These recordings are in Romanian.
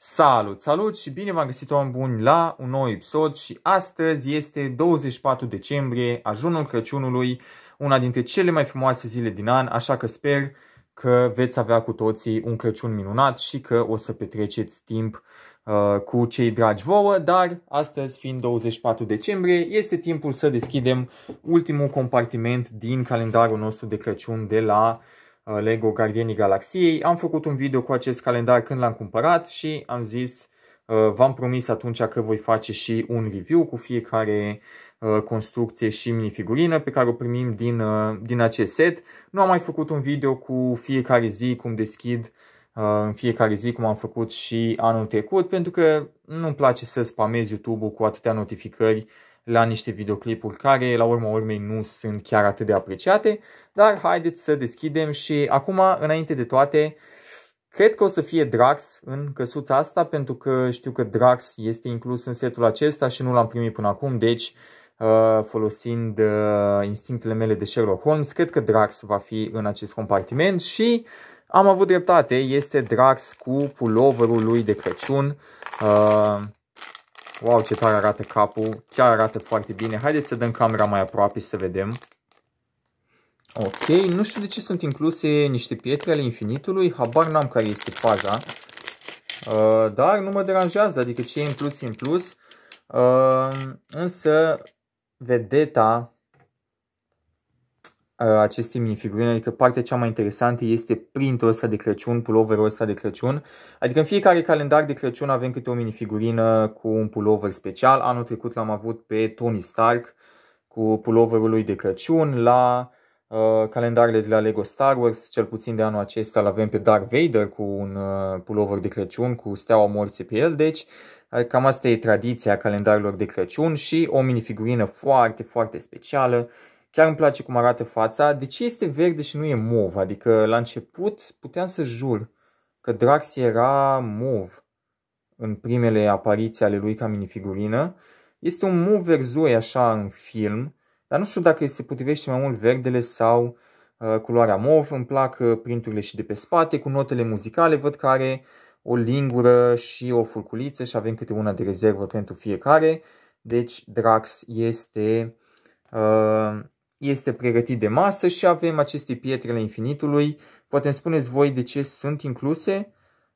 Salut, salut și bine v-am găsit oameni buni la un nou episod și astăzi este 24 decembrie, ajunul Crăciunului, una dintre cele mai frumoase zile din an, așa că sper că veți avea cu toții un Crăciun minunat și că o să petreceți timp uh, cu cei dragi vouă, dar astăzi fiind 24 decembrie este timpul să deschidem ultimul compartiment din calendarul nostru de Crăciun de la uh, Uh, Lego Gardienii Galaxiei. Am făcut un video cu acest calendar când l-am cumpărat și am zis, uh, v-am promis atunci că voi face și un review cu fiecare uh, construcție și minifigurină pe care o primim din, din acest set. Nu am mai făcut un video cu fiecare zi cum deschid în fiecare zi cum am făcut și anul trecut pentru că nu-mi place să spamez YouTube-ul cu atâtea notificări la niște videoclipuri care, la urma urmei, nu sunt chiar atât de apreciate, dar haideți să deschidem și acum, înainte de toate, cred că o să fie Drax în căsuța asta, pentru că știu că Drax este inclus în setul acesta și nu l-am primit până acum, deci uh, folosind uh, instinctele mele de Sherlock Holmes, cred că Drax va fi în acest compartiment și am avut dreptate, este Drax cu puloverul lui de Crăciun. Uh, Wow, ce tare arată capul. Chiar arată foarte bine. Haideți să dăm camera mai aproape să vedem. Ok, nu știu de ce sunt incluse niște pietre ale infinitului. Habar n-am care este faza. Uh, dar nu mă deranjează, adică ce e în plus e în plus. Uh, însă vedeta aceste minifigurine, adică partea cea mai interesantă este printul ăsta de Crăciun, puloverul ăsta de Crăciun. Adică în fiecare calendar de Crăciun avem câte o minifigurină cu un pulover special. Anul trecut l-am avut pe Tony Stark cu puloverul lui de Crăciun. La uh, calendarele de la Lego Star Wars, cel puțin de anul acesta, l-avem pe Darth Vader cu un uh, pulover de Crăciun cu steaua morții pe el. Deci cam asta e tradiția calendarilor de Crăciun și o minifigurină foarte, foarte specială Chiar îmi place cum arată fața. De ce este verde și nu e mov? Adică la început puteam să jur că Drax era mov în primele apariții ale lui ca minifigurină. Este un mov verzoi așa în film, dar nu știu dacă se potrivește mai mult verdele sau uh, culoarea mov. Îmi plac uh, printurile și de pe spate cu notele muzicale. Văd că are o lingură și o furculiță și avem câte una de rezervă pentru fiecare. Deci Drax este... Uh, este pregătit de masă și avem aceste pietrele infinitului. Poate îmi spuneți voi de ce sunt incluse,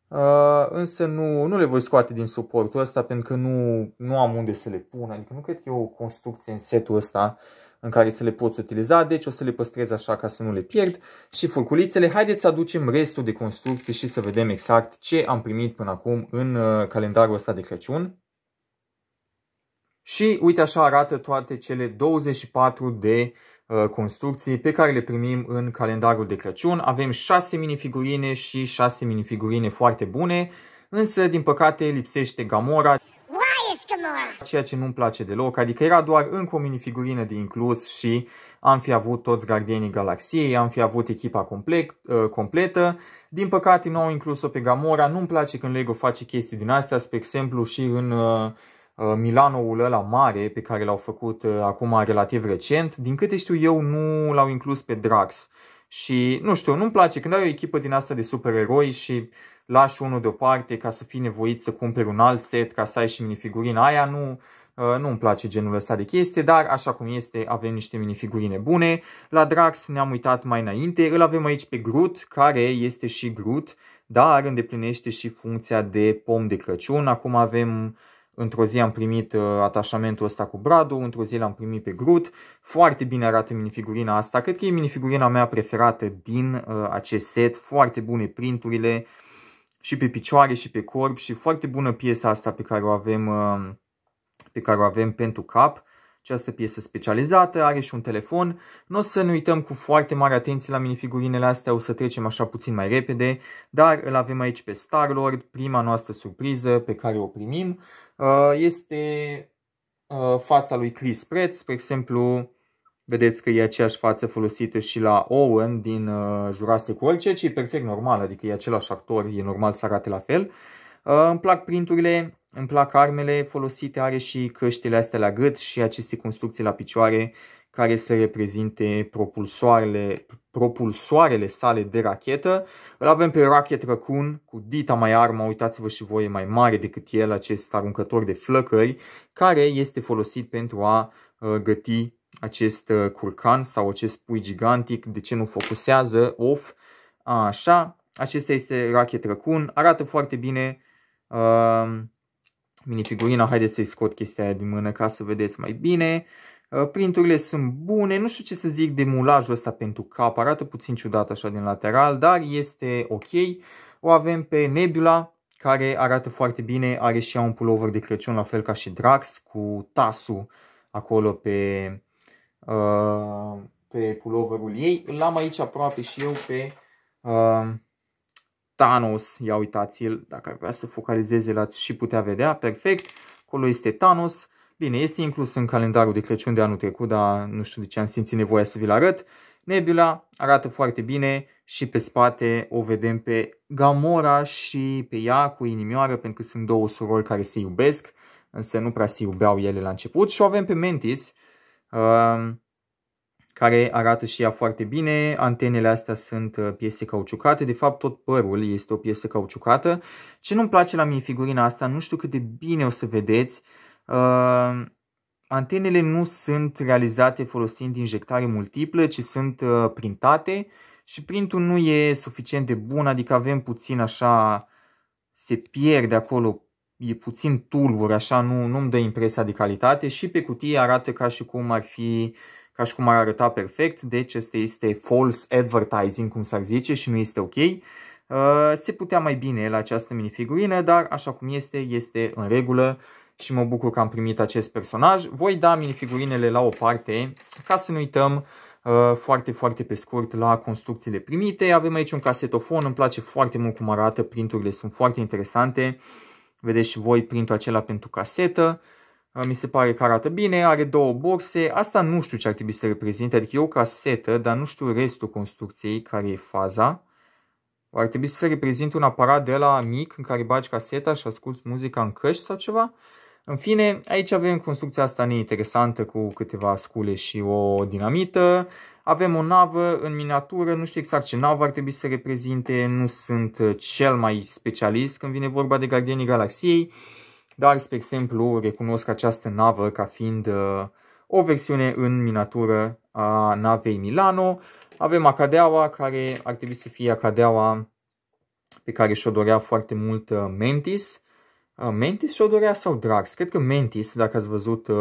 uh, însă nu, nu le voi scoate din suportul ăsta pentru că nu, nu am unde să le pun. Adică nu cred că e o construcție în setul ăsta în care să le poți utiliza, deci o să le păstrez așa ca să nu le pierd. Și furculițele, haideți să aducem restul de construcții și să vedem exact ce am primit până acum în uh, calendarul ăsta de Crăciun. Și uite așa arată toate cele 24 de uh, construcții pe care le primim în calendarul de Crăciun. Avem 6 minifigurine și 6 minifigurine foarte bune, însă din păcate lipsește Gamora. Ceea ce nu-mi place deloc, adică era doar încă o minifigurină de inclus și am fi avut toți gardienii galaxiei, am fi avut echipa complet, uh, completă. Din păcate nu au inclus-o pe Gamora, nu-mi place când LEGO face chestii din astea, spre exemplu și în... Uh, Uh, Milanoul ăla mare pe care l-au făcut uh, acum relativ recent, din câte știu eu nu l-au inclus pe Drax. Și nu știu, nu-mi place când ai o echipă din asta de supereroi și lași unul deoparte ca să fii nevoit să cumperi un alt set ca să ai și minifigurina aia, nu, uh, nu-mi place genul ăsta de chestie, dar așa cum este, avem niște minifigurine bune. La Drax ne-am uitat mai înainte, îl avem aici pe Groot, care este și Groot, dar îndeplinește și funcția de pom de Crăciun. Acum avem uh, Într-o zi am primit uh, atașamentul ăsta cu bradul, într-o zi l-am primit pe Grut, Foarte bine arată minifigurina asta. Cred că e minifigurina mea preferată din uh, acest set. Foarte bune printurile și pe picioare și pe corp și foarte bună piesa asta pe care o avem, uh, pe care o avem pentru cap. Această piesă specializată are și un telefon. Nu o să ne uităm cu foarte mare atenție la minifigurinele astea, o să trecem așa puțin mai repede, dar îl avem aici pe Star-Lord, prima noastră surpriză pe care o primim. Uh, este uh, fața lui Chris Pratt. Spre exemplu, vedeți că e aceeași față folosită și la Owen din uh, Jurassic World, ceea ce e perfect normal, adică e același actor, e normal să arate la fel. Îmi plac printurile îmi plac armele folosite, are și căștile astea la gât și aceste construcții la picioare care să reprezinte propulsoarele, propulsoarele sale de rachetă. Îl avem pe Rocket Raccoon cu dita mai armă, uitați-vă și voi, mai mare decât el acest aruncător de flăcări, care este folosit pentru a uh, găti acest uh, curcan sau acest pui gigantic, de ce nu focusează, off, așa. Acesta este Rocket Raccoon, arată foarte bine, uh, minifigurina. Haideți să-i scot chestia aia din mână ca să vedeți mai bine. Uh, printurile sunt bune, nu știu ce să zic de mulajul ăsta pentru cap, arată puțin ciudat așa din lateral, dar este ok. O avem pe Nebula, care arată foarte bine, are și ea un pullover de Crăciun, la fel ca și Drax, cu tasul acolo pe, uh, pe pulloverul ei. L-am aici aproape și eu pe... Uh, Thanos, ia uitați-l, dacă ar vrea să focalizeze, l-ați și putea vedea, perfect, acolo este Thanos, bine, este inclus în calendarul de Crăciun de anul trecut, dar nu știu de ce am simțit nevoia să vi-l arăt, Nebula arată foarte bine și pe spate o vedem pe Gamora și pe ea cu inimioară, pentru că sunt două surori care se iubesc, însă nu prea se iubeau ele la început și o avem pe Mantis, uh, care arată și ea foarte bine. Antenele astea sunt uh, piese cauciucate, de fapt tot părul este o piesă cauciucată. Ce nu-mi place la mie figurina asta, nu știu cât de bine o să vedeți, uh, antenele nu sunt realizate folosind injectare multiplă, ci sunt uh, printate și printul nu e suficient de bun, adică avem puțin așa, se pierde acolo e puțin tulbur, așa nu, nu dă impresia de calitate și pe cutie arată ca și cum ar fi uh, ca și cum ar arăta perfect, deci este, este false advertising, cum s-ar zice, și nu este ok. Uh, se putea mai bine la această minifigurină, dar așa cum este, este în regulă și mă bucur că am primit acest personaj. Voi da minifigurinele la o parte ca să nu uităm uh, foarte, foarte pe scurt la construcțiile primite. Avem aici un casetofon, îmi place foarte mult cum arată, printurile sunt foarte interesante. Vedeți și voi printul acela pentru casetă mi se pare că arată bine, are două boxe asta nu știu ce ar trebui să reprezinte, adică e o casetă, dar nu știu restul construcției, care e faza. Ar trebui să reprezinte un aparat de la mic în care bagi caseta și asculti muzica în căști sau ceva. În fine, aici avem construcția asta neinteresantă cu câteva scule și o dinamită. Avem o navă în miniatură, nu știu exact ce navă ar trebui să reprezinte, nu sunt cel mai specialist când vine vorba de Gardienii Galaxiei dar, spre exemplu, recunosc această navă ca fiind uh, o versiune în miniatură a navei Milano. Avem acadeaua care ar trebui să fie acadeaua pe care și-o dorea foarte mult uh, Mentis. Uh, Mentis și-o dorea sau Drax? Cred că Mentis, dacă ați văzut uh,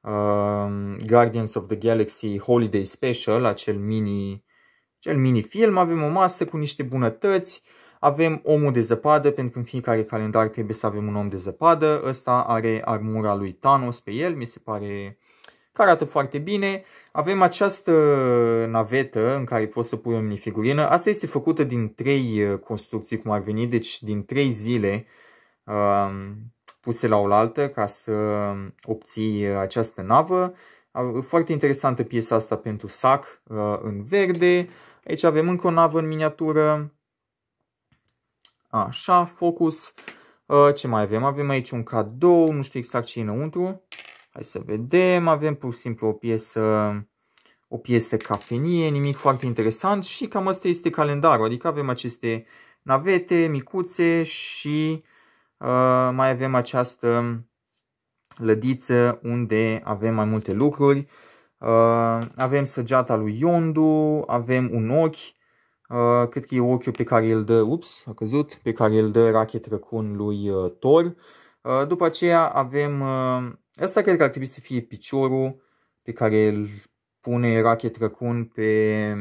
uh, Guardians of the Galaxy Holiday Special, acel mini, acel mini film, avem o masă cu niște bunătăți, uh, avem omul de zăpadă, pentru că în fiecare calendar trebuie să avem un om de zăpadă. Ăsta are armura lui Thanos pe el, mi se pare că arată foarte bine. Avem această navetă în care poți să pui o minifigurină. Asta este făcută din trei uh, construcții, cum ar veni, deci din trei zile um, puse la oaltă ca să obții uh, această navă. Foarte interesantă piesa asta pentru sac uh, în verde. Aici avem încă o navă în miniatură. Așa, focus. Uh, ce mai avem? Avem aici un cadou, nu știu exact ce e înăuntru. Hai să vedem. Avem pur și simplu o piesă, o piesă cafenie, nimic foarte interesant și cam asta este calendarul. Adică avem aceste navete micuțe și uh, mai avem această lădiță unde avem mai multe lucruri. Uh, avem săgeata lui Yondu, avem un ochi, Uh, cred că e ochiul pe care îl dă, ups, a căzut, pe care îl dă Rachet Răcun lui uh, Thor. Uh, după aceea avem, ăsta cred că ar trebui să fie piciorul pe care îl pune Rachet Răcun pe,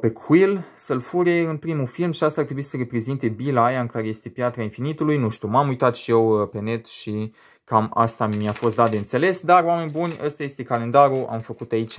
pe Quill să-l fure în primul film și asta ar trebui să reprezinte bila aia în care este piatra infinitului. Nu știu, m-am uitat și eu pe net și cam asta mi-a fost dat de înțeles, dar oameni buni, ăsta este calendarul, am făcut aici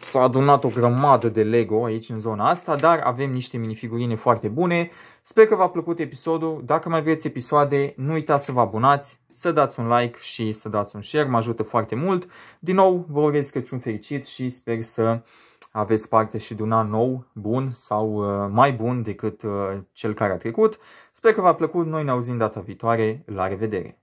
S-a adunat o grămadă de Lego aici în zona asta, dar avem niște minifigurine foarte bune. Sper că v-a plăcut episodul. Dacă mai vreți episoade, nu uitați să vă abonați, să dați un like și să dați un share. Mă ajută foarte mult. Din nou, vă urez Crăciun fericit și sper să aveți parte și de un an nou, bun sau uh, mai bun decât uh, cel care a trecut. Sper că v-a plăcut. Noi ne auzim data viitoare. La revedere!